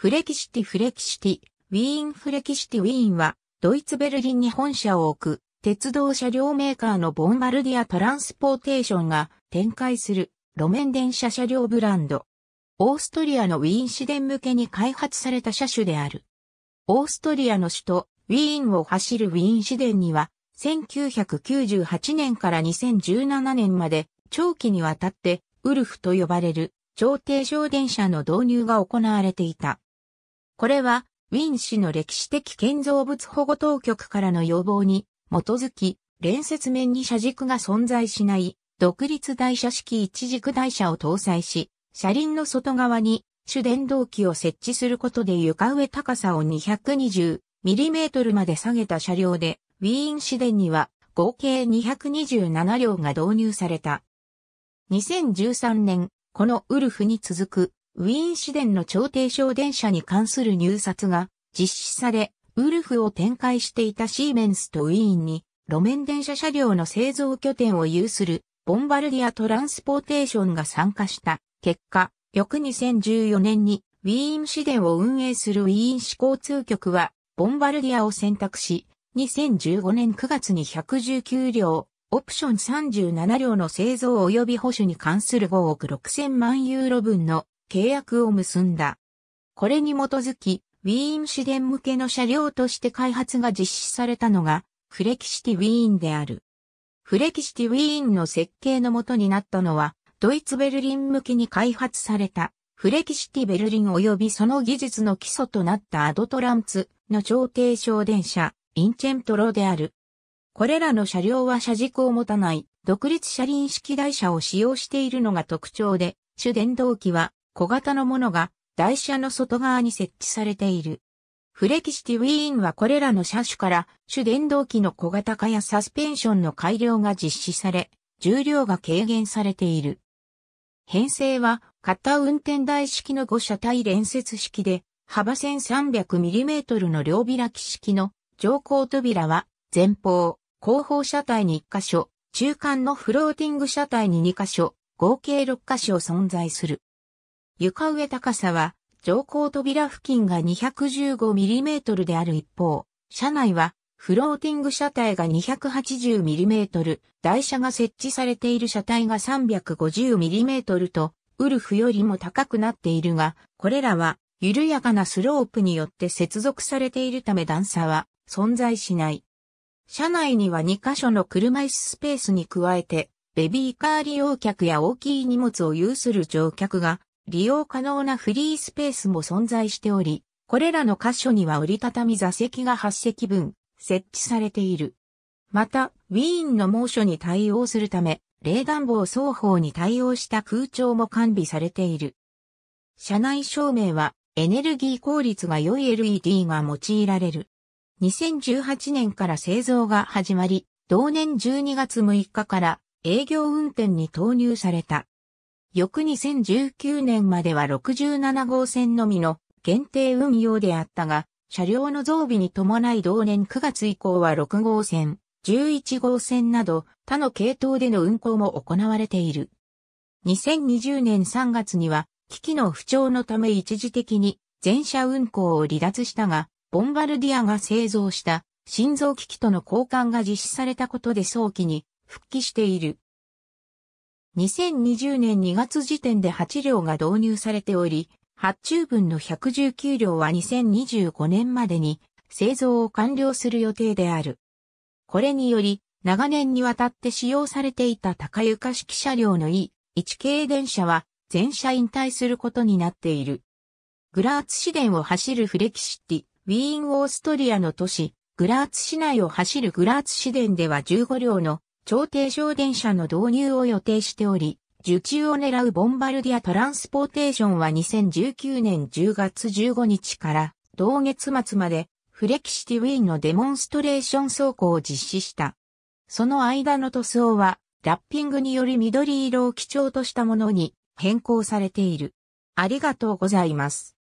フレキシティフレキシティ、ウィーンフレキシティウィーンは、ドイツベルリンに本社を置く、鉄道車両メーカーのボンバルディアトランスポーテーションが展開する路面電車車両ブランド。オーストリアのウィーン市電向けに開発された車種である。オーストリアの首都ウィーンを走るウィーン市電には、1998年から2017年まで長期にわたってウルフと呼ばれる超低床電車の導入が行われていた。これは、ウィン市の歴史的建造物保護当局からの要望に基づき、連接面に車軸が存在しない独立台車式一軸台車を搭載し、車輪の外側に主電動機を設置することで床上高さを 220mm まで下げた車両で、ウィーン市電には合計227両が導入された。2013年、このウルフに続くウィーン市電の超低床電車に関する入札が実施され、ウルフを展開していたシーメンスとウィーンに路面電車車両の製造拠点を有するボンバルディアトランスポーテーションが参加した結果、翌2014年にウィーン市電を運営するウィーン市交通局はボンバルディアを選択し、2015年9月に119両、オプション37両の製造及び保守に関する5億6000万ユーロ分の契約を結んだ。これに基づき、ウィーン市電向けの車両として開発が実施されたのが、フレキシティウィーンである。フレキシティウィーンの設計のもとになったのは、ドイツベルリン向けに開発された、フレキシティベルリン及びその技術の基礎となったアドトランツの超低床電車、インチェントロである。これらの車両は車軸を持たない独立車輪式台車を使用しているのが特徴で、主電動機は小型のものが台車の外側に設置されている。フレキシティウィーンはこれらの車種から主電動機の小型化やサスペンションの改良が実施され、重量が軽減されている。編成は片運転台式の5車体連接式で、幅 1300mm の両開き式の乗降扉は前方、後方車体に1箇所、中間のフローティング車体に2箇所、合計6箇所存在する。床上高さは、乗降扉付近が 215mm である一方、車内は、フローティング車体が 280mm、台車が設置されている車体が 350mm と、ウルフよりも高くなっているが、これらは、緩やかなスロープによって接続されているため段差は存在しない。車内には2カ所の車椅子スペースに加えて、ベビーカー利用客や大きい荷物を有する乗客が利用可能なフリースペースも存在しており、これらの箇所には折りたたみ座席が8席分設置されている。また、ウィーンの猛暑に対応するため、冷暖房双方に対応した空調も完備されている。車内照明はエネルギー効率が良い LED が用いられる。2018年から製造が始まり、同年12月6日から営業運転に投入された。翌2019年までは67号線のみの限定運用であったが、車両の増備に伴い同年9月以降は6号線、11号線など他の系統での運行も行われている。2020年3月には、機器の不調のため一時的に全車運行を離脱したが、ボンバルディアが製造した心臓機器との交換が実施されたことで早期に復帰している。2020年2月時点で8両が導入されており、発注分の119両は2025年までに製造を完了する予定である。これにより、長年にわたって使用されていた高床式車両の E1 系電車は全車引退することになっている。グラーツ市電を走るフレキシティ、ウィーン・オーストリアの都市、グラーツ市内を走るグラーツ市電では15両の超低床電車の導入を予定しており、受注を狙うボンバルディアトランスポーテーションは2019年10月15日から同月末までフレキシティウィーンのデモンストレーション走行を実施した。その間の塗装はラッピングにより緑色を基調としたものに変更されている。ありがとうございます。